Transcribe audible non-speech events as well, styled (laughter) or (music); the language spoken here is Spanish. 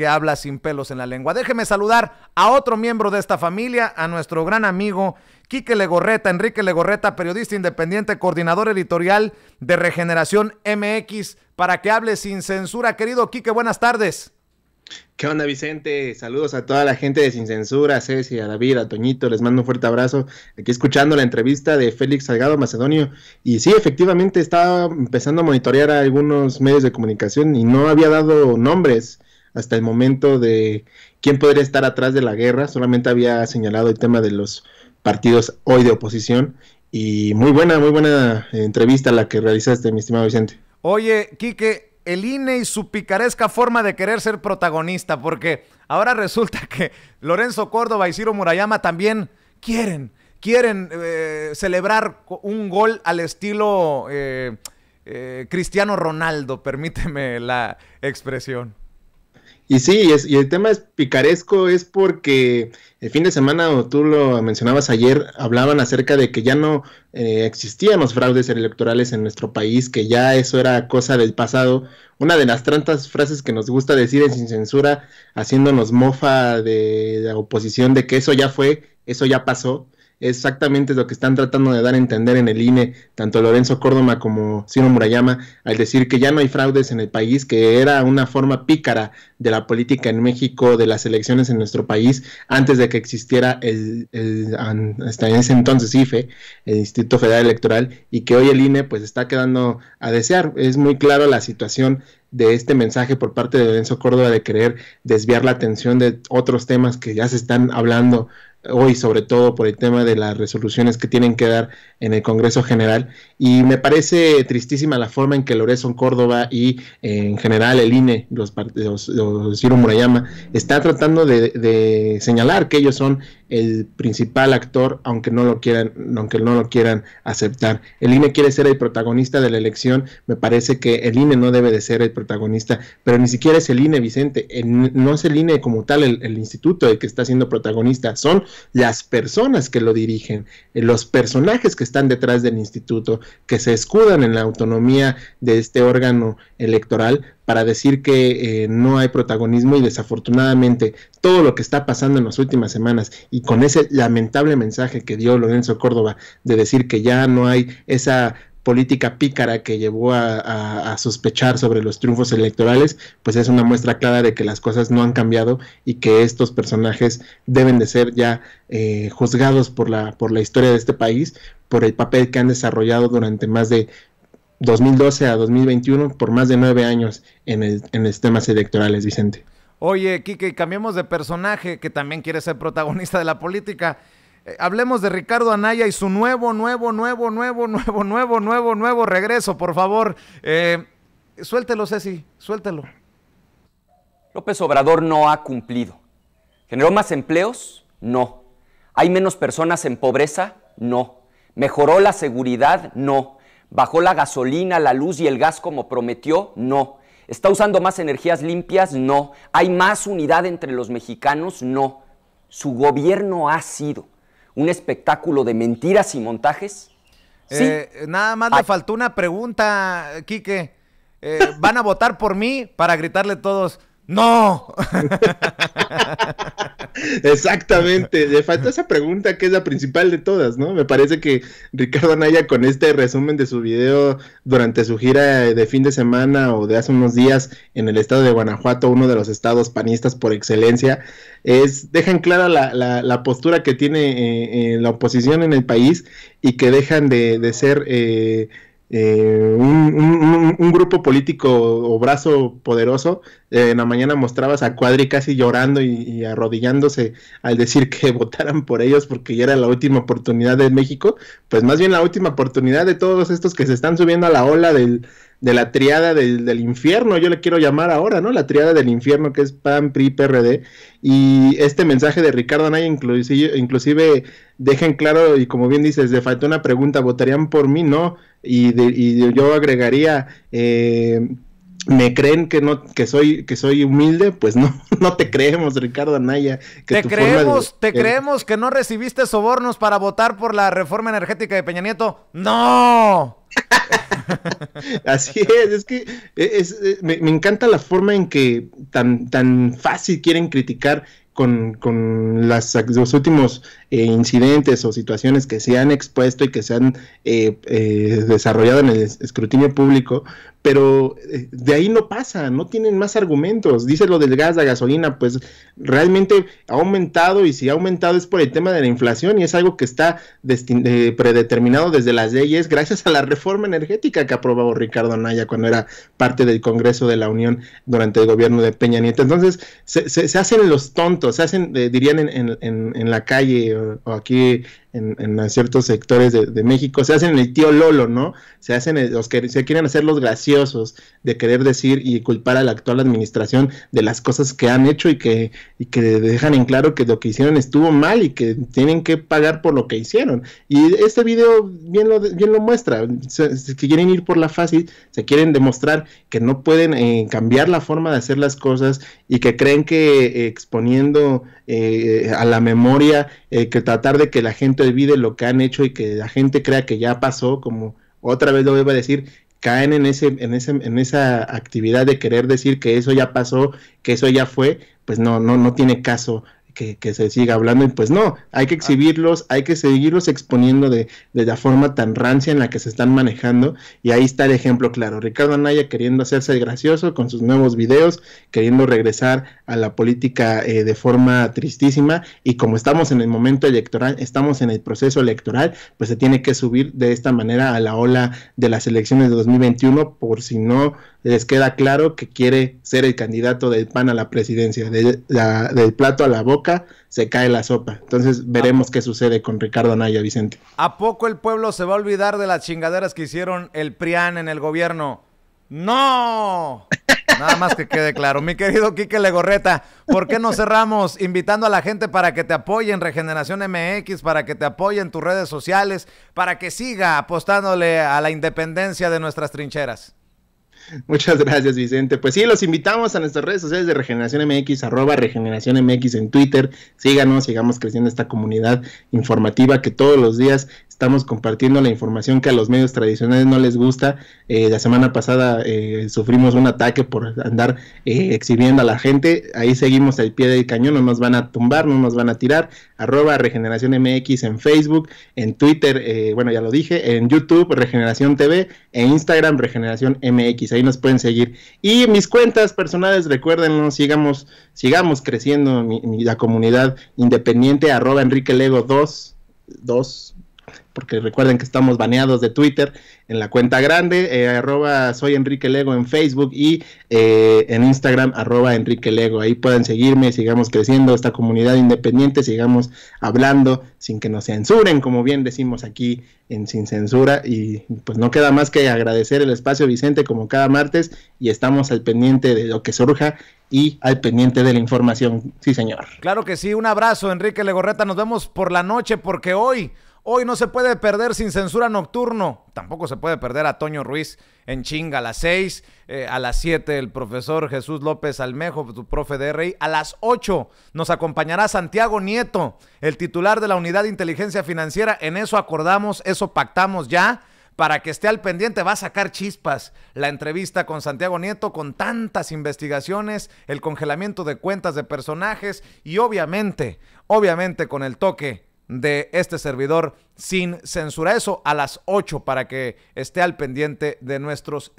que habla sin pelos en la lengua. Déjeme saludar a otro miembro de esta familia, a nuestro gran amigo Quique Legorreta, Enrique Legorreta, periodista independiente, coordinador editorial de Regeneración MX, para que hable sin censura. Querido Quique, buenas tardes. ¿Qué onda, Vicente? Saludos a toda la gente de Sin Censura, a Ceci, a David, a Toñito, les mando un fuerte abrazo. Aquí escuchando la entrevista de Félix Salgado Macedonio. Y sí, efectivamente estaba empezando a monitorear a algunos medios de comunicación y no había dado nombres hasta el momento de quién podría estar atrás de la guerra. Solamente había señalado el tema de los partidos hoy de oposición. Y muy buena, muy buena eh, entrevista la que realizaste, mi estimado Vicente. Oye, Quique, el INE y su picaresca forma de querer ser protagonista, porque ahora resulta que Lorenzo Córdoba y Ciro Murayama también quieren, quieren eh, celebrar un gol al estilo eh, Cristiano Ronaldo, permíteme la expresión. Y sí, y el tema es picaresco, es porque el fin de semana, o tú lo mencionabas ayer, hablaban acerca de que ya no eh, existían los fraudes electorales en nuestro país, que ya eso era cosa del pasado. Una de las tantas frases que nos gusta decir en Sin Censura, haciéndonos mofa de la oposición, de que eso ya fue, eso ya pasó exactamente lo que están tratando de dar a entender en el INE, tanto Lorenzo Córdoba como Ciro Murayama, al decir que ya no hay fraudes en el país, que era una forma pícara de la política en México, de las elecciones en nuestro país, antes de que existiera el, el hasta ese entonces IFE, el Instituto Federal Electoral, y que hoy el INE pues está quedando a desear. Es muy clara la situación de este mensaje por parte de Lorenzo Córdoba de querer desviar la atención de otros temas que ya se están hablando hoy sobre todo por el tema de las resoluciones que tienen que dar en el Congreso General y me parece tristísima la forma en que Lorenzo Córdoba y en general el INE, los, partidos los Ciro Murayama, está tratando de, señalar que ellos son el principal actor, aunque no lo quieran, aunque no lo quieran aceptar. El INE quiere ser el protagonista de la elección, me parece que el INE no debe de ser el protagonista, pero ni siquiera es el INE, Vicente, no es el INE como tal el, el, instituto el que está siendo protagonista, son las personas que lo dirigen, eh, los personajes que están detrás del instituto, que se escudan en la autonomía de este órgano electoral para decir que eh, no hay protagonismo y desafortunadamente todo lo que está pasando en las últimas semanas y con ese lamentable mensaje que dio Lorenzo Córdoba de decir que ya no hay esa política pícara que llevó a, sospechar sobre los triunfos electorales, pues es una muestra clara de que las cosas no han cambiado y que estos personajes deben de ser ya eh, juzgados por la, por la historia de este país, por el papel que han desarrollado durante más de 2012 a 2021 por más de nueve años en, el, los temas electorales, Vicente. Oye, Quique, cambiemos de personaje que también quiere ser protagonista de la política. Eh, hablemos de Ricardo Anaya y su nuevo, nuevo, nuevo, nuevo, nuevo, nuevo, nuevo, nuevo regreso, por favor. Eh, suéltelo, Ceci, suéltelo. López Obrador no ha cumplido. ¿Generó más empleos? No. ¿Hay menos personas en pobreza? No. ¿Mejoró la seguridad? No. ¿Bajó la gasolina, la luz y el gas como prometió? No. ¿Está usando más energías limpias? No. ¿Hay más unidad entre los mexicanos? No. Su gobierno ha sido un espectáculo de mentiras y montajes. Eh, nada más le faltó una pregunta, Quique. Eh, ¿Van a votar por mí? Para gritarle todos, ¡No! Exactamente, le falta esa pregunta que es la principal de todas, ¿no? Me parece que Ricardo Anaya con este resumen de su video durante su gira de fin de semana o de hace unos días en el estado de Guanajuato, uno de los estados panistas por excelencia, es dejan clara la, la, la postura que tiene eh, eh, la oposición en el país y que dejan de, de ser... Eh, eh, un, grupo político o brazo poderoso, eh, en la mañana mostrabas a Cuadri casi llorando y, arrodillándose al decir que (laughs) votaran por ellos porque ya era la última oportunidad de México, pues más bien la última oportunidad de todos estos que se están subiendo a la ola del, de la triada del, infierno, yo le quiero llamar ahora, ¿no? La triada del infierno que es PAN, PRI, PRD. Y este mensaje de Ricardo Anaya inclusive, inclusive dejen claro, y como bien dices, le faltó una pregunta, ¿votarían por mí? No. Y, yo agregaría... Eh, me creen que no que soy que soy humilde, pues no (laughs) no te creemos, Ricardo Anaya. te creemos, te creemos que no recibiste sobornos para votar por la reforma energética de Peña Nieto. No. (laughs) Así es, es que e, e, me, encanta la forma en que tan, tan fácil quieren criticar con, las, los últimos eh, incidentes o situaciones que se han expuesto y que se han eh, eh, desarrollado en el escrutinio público, pero de ahí no pasa, no tienen más argumentos. Dice lo del gas, la gasolina, pues realmente ha aumentado y si ha aumentado es por el tema de la inflación y es algo que está predeterminado desde las leyes gracias a la reforma reforma energética que aprobó Ricardo Anaya cuando era parte del Congreso de la Unión durante el gobierno de Peña Nieto. Entonces, se, hacen los tontos, se hacen, eh, dirían en, la calle o, aquí en, ciertos sectores de, México, se hacen el tío Lolo, ¿no? Se hacen los que se quieren hacer los graciosos de querer decir y culpar a la actual administración de las cosas que han hecho y que, y que dejan en claro que lo que hicieron estuvo mal y que tienen que pagar por lo que hicieron. Y este video bien lo, bien lo muestra, se, quieren ir por la fácil, se quieren demostrar que no pueden eh, cambiar la forma de hacer las cosas y que creen que eh, exponiendo eh, a la memoria, que tratar de que la gente olvide lo que han hecho y que la gente crea que ya pasó, como otra vez lo iba a decir, caen en, ese, en, ese, en esa actividad de querer decir que eso ya pasó, que eso ya fue, pues no, no, no tiene caso que, se siga hablando y pues no, hay que ah. exhibirlos, hay que seguirlos exponiendo de, de, la forma tan rancia en la que se están manejando y ahí está el ejemplo claro, Ricardo Anaya queriendo hacerse gracioso con sus nuevos videos, queriendo regresar a la política eh, de forma tristísima y como estamos en el momento electoral, estamos en el proceso electoral, pues se tiene que subir de esta manera a la ola de las elecciones de 2021 por si no les queda claro que quiere ser el candidato del PAN a la presidencia. De del plato a la boca se cae la sopa. Entonces veremos ah. qué sucede con Ricardo Anaya, Vicente. ¿A poco el pueblo se va a olvidar de las chingaderas que hicieron el PRIAN en el gobierno? ¡No! (laughs) Nada más que quede claro. Mi querido Quique Legorreta, ¿por qué no cerramos invitando a la gente para que te apoyen en Regeneración MX, para que te apoyen en tus redes sociales, para que siga apostándole a la independencia de nuestras trincheras? (laughs) Muchas gracias, Vicente. Pues sí, los invitamos a nuestras redes sociales de Regeneración MX, arroba Regeneración MX en Twitter. Síganos, sigamos creciendo esta comunidad informativa que todos los días estamos compartiendo la información que a los medios tradicionales no les gusta. Eh, la semana pasada eh, sufrimos un ataque por andar eh, exhibiendo a la gente. Ahí seguimos al pie del cañón, no nos van a tumbar, no nos van a tirar. Arroba Regeneración MX en Facebook, en Twitter, bueno, ya lo dije, en YouTube, Regeneración TV, en Instagram, Regeneración MX ahí nos pueden seguir. Y mis cuentas personales, recuérdenlo, sigamos, sigamos creciendo la comunidad independiente, arroba Enrique Lego 2, 2, porque recuerden que estamos baneados de Twitter en la cuenta grande, @soyEnriqueLego eh, soy Enrique Lego en Facebook y eh, en Instagram arroba Enrique Lego. Ahí pueden seguirme, sigamos creciendo esta comunidad independiente, sigamos hablando sin que nos censuren, como bien decimos aquí en Sin Censura. Y pues no queda más que agradecer el espacio, Vicente, como cada martes, y estamos al pendiente de lo que surja y al pendiente de la información. Sí, señor. Claro que sí, un abrazo, Enrique Legorreta. Nos vemos por la noche porque hoy... Hoy no se puede perder sin censura nocturno. Tampoco se puede perder a Toño Ruiz en chinga a las seis. Eh, a las siete el profesor Jesús López Almejo, tu profe de rey. A las 8 nos acompañará Santiago Nieto, el titular de la Unidad de Inteligencia Financiera. En eso acordamos, eso pactamos ya para que esté al pendiente, va a sacar chispas la entrevista con Santiago Nieto, con tantas investigaciones, el congelamiento de cuentas de personajes y obviamente, obviamente con el toque de este servidor sin censura. Eso a las 8 para que esté al pendiente de nuestros...